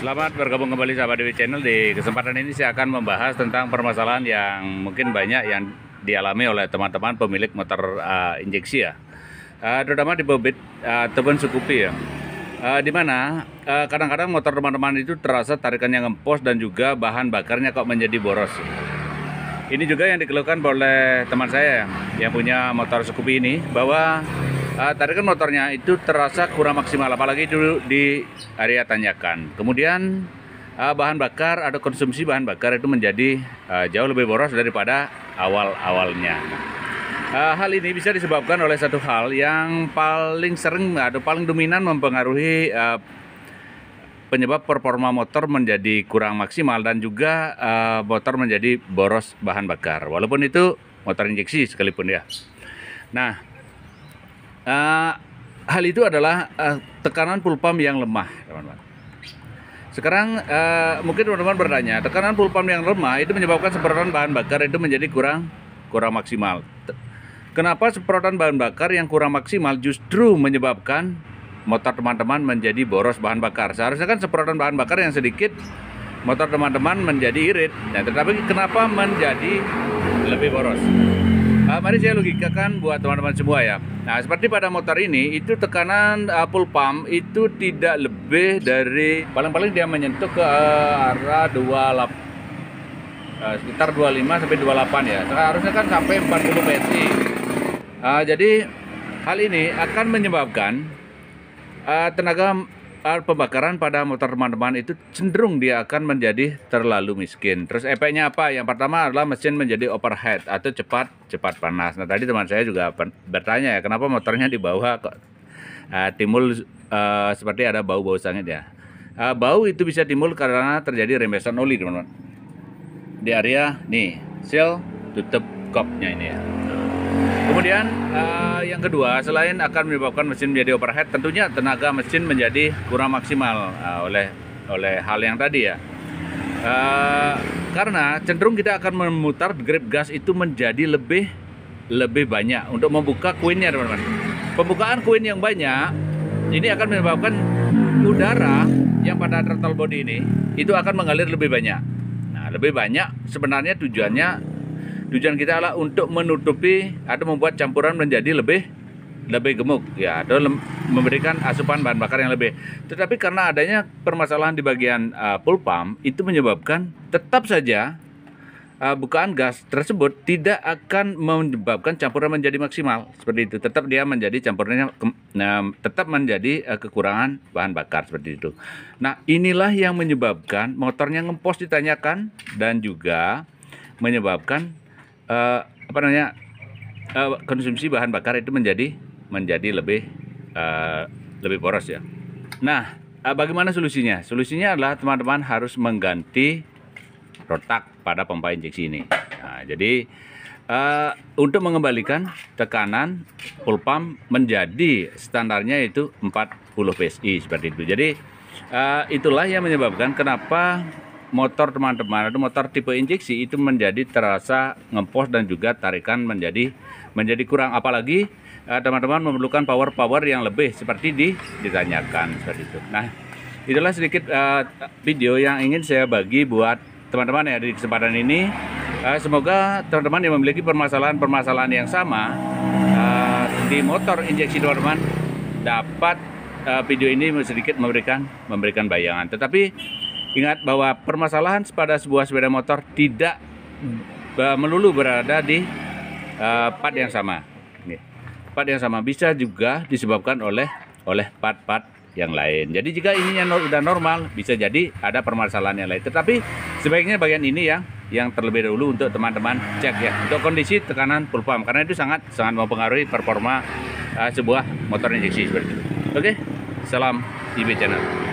Selamat bergabung kembali sahabat Dewi Channel. Di kesempatan ini saya akan membahas tentang permasalahan yang mungkin banyak yang dialami oleh teman-teman pemilik motor uh, injeksi ya. Uh, terutama di mobil uh, eh, tebon sukupi ya. Uh, di mana uh, kadang-kadang motor teman-teman itu terasa tarikannya ngempos dan juga bahan bakarnya kok menjadi boros. Ini juga yang dikeluhkan oleh teman saya yang punya motor sukupi ini bahwa uh, kan motornya itu terasa kurang maksimal apalagi dulu di area tanjakan kemudian uh, bahan bakar atau konsumsi bahan bakar itu menjadi uh, jauh lebih boros daripada awal-awalnya uh, hal ini bisa disebabkan oleh satu hal yang paling sering atau paling dominan mempengaruhi uh, penyebab performa motor menjadi kurang maksimal dan juga uh, motor menjadi boros bahan bakar walaupun itu motor injeksi sekalipun ya nah Eh, hal itu adalah uh, tekanan pump yang lemah, teman-teman. Sekarang uh, mungkin teman-teman bertanya, tekanan pump yang lemah itu menyebabkan semprotan bahan bakar itu menjadi kurang kurang maksimal. Kenapa semprotan bahan bakar yang kurang maksimal justru menyebabkan motor teman-teman menjadi boros bahan bakar? Seharusnya kan semprotan bahan bakar yang sedikit motor teman-teman menjadi irit. Nah, tetapi kenapa menjadi lebih boros? uh, mari saya logikakan buat teman-teman semua ya. Nah, seperti pada motor ini, itu tekanan uh, ah, pull pump itu tidak lebih dari paling-paling dia menyentuh ke uh, arah 28 Uh, sekitar 25 sampai 28 ya. Harusnya kan sampai 40 PSI. Uh, jadi hal ini akan menyebabkan uh, tenaga Ah, pembakaran pada motor teman-teman itu cenderung dia akan menjadi terlalu miskin. Terus efeknya apa? Yang pertama adalah mesin menjadi overhead atau cepat cepat panas. Nah tadi teman saya juga bertanya ya kenapa motornya di bawah kok uh, timbul uh, seperti ada bau-bau sangit ya. Uh, bau itu bisa timbul karena terjadi rembesan oli teman-teman. Di area nih seal tutup kopnya ini ya. Kemudian uh, yang kedua, selain akan menyebabkan mesin menjadi overhead, tentunya tenaga mesin menjadi kurang maksimal uh, oleh oleh hal yang tadi ya. Uh, karena cenderung kita akan memutar grip gas itu menjadi lebih lebih banyak untuk membuka queennya teman-teman. Pembukaan queen yang banyak ini akan menyebabkan udara yang pada throttle body ini itu akan mengalir lebih banyak. Nah, lebih banyak sebenarnya tujuannya tujuan kita adalah untuk menutupi atau membuat campuran menjadi lebih lebih gemuk ya atau memberikan asupan bahan bakar yang lebih. Tetapi karena adanya permasalahan di bagian uh, pulpam itu menyebabkan tetap saja uh, bukaan gas tersebut tidak akan menyebabkan campuran menjadi maksimal seperti itu. Tetap dia menjadi campurannya tetap menjadi uh, kekurangan bahan bakar seperti itu. Nah, inilah yang menyebabkan motornya ngempos ditanyakan dan juga menyebabkan uh, apa namanya uh, konsumsi bahan bakar itu menjadi menjadi lebih uh, lebih boros ya. Nah, uh, bagaimana solusinya? Solusinya adalah teman-teman harus mengganti rotak pada pompa injeksi ini. Nah, jadi uh, untuk mengembalikan tekanan full pump menjadi standarnya itu 40 psi seperti itu. Jadi uh, itulah yang menyebabkan kenapa motor teman-teman atau motor tipe injeksi itu menjadi terasa ngempos dan juga tarikan menjadi menjadi kurang apalagi eh, teman-teman memerlukan power-power yang lebih seperti di, ditanyakan seperti itu. Nah, itulah sedikit uh, video yang ingin saya bagi buat teman-teman ya di kesempatan ini. Uh, semoga teman-teman yang memiliki permasalahan-permasalahan yang sama di motor injeksi teman-teman dapat video ini sedikit memberikan memberikan bayangan. Tetapi Ingat bahwa permasalahan pada sebuah sepeda motor tidak melulu berada di uh, part yang sama. Part yang sama bisa juga disebabkan oleh oleh part-part yang lain. Jadi jika ininya sudah normal, bisa jadi ada permasalahan yang lain. Tetapi sebaiknya bagian ini yang yang terlebih dahulu untuk teman-teman cek ya untuk kondisi tekanan full pump karena itu sangat sangat mempengaruhi performa uh, sebuah motor injeksi seperti itu. Oke, salam IB Channel.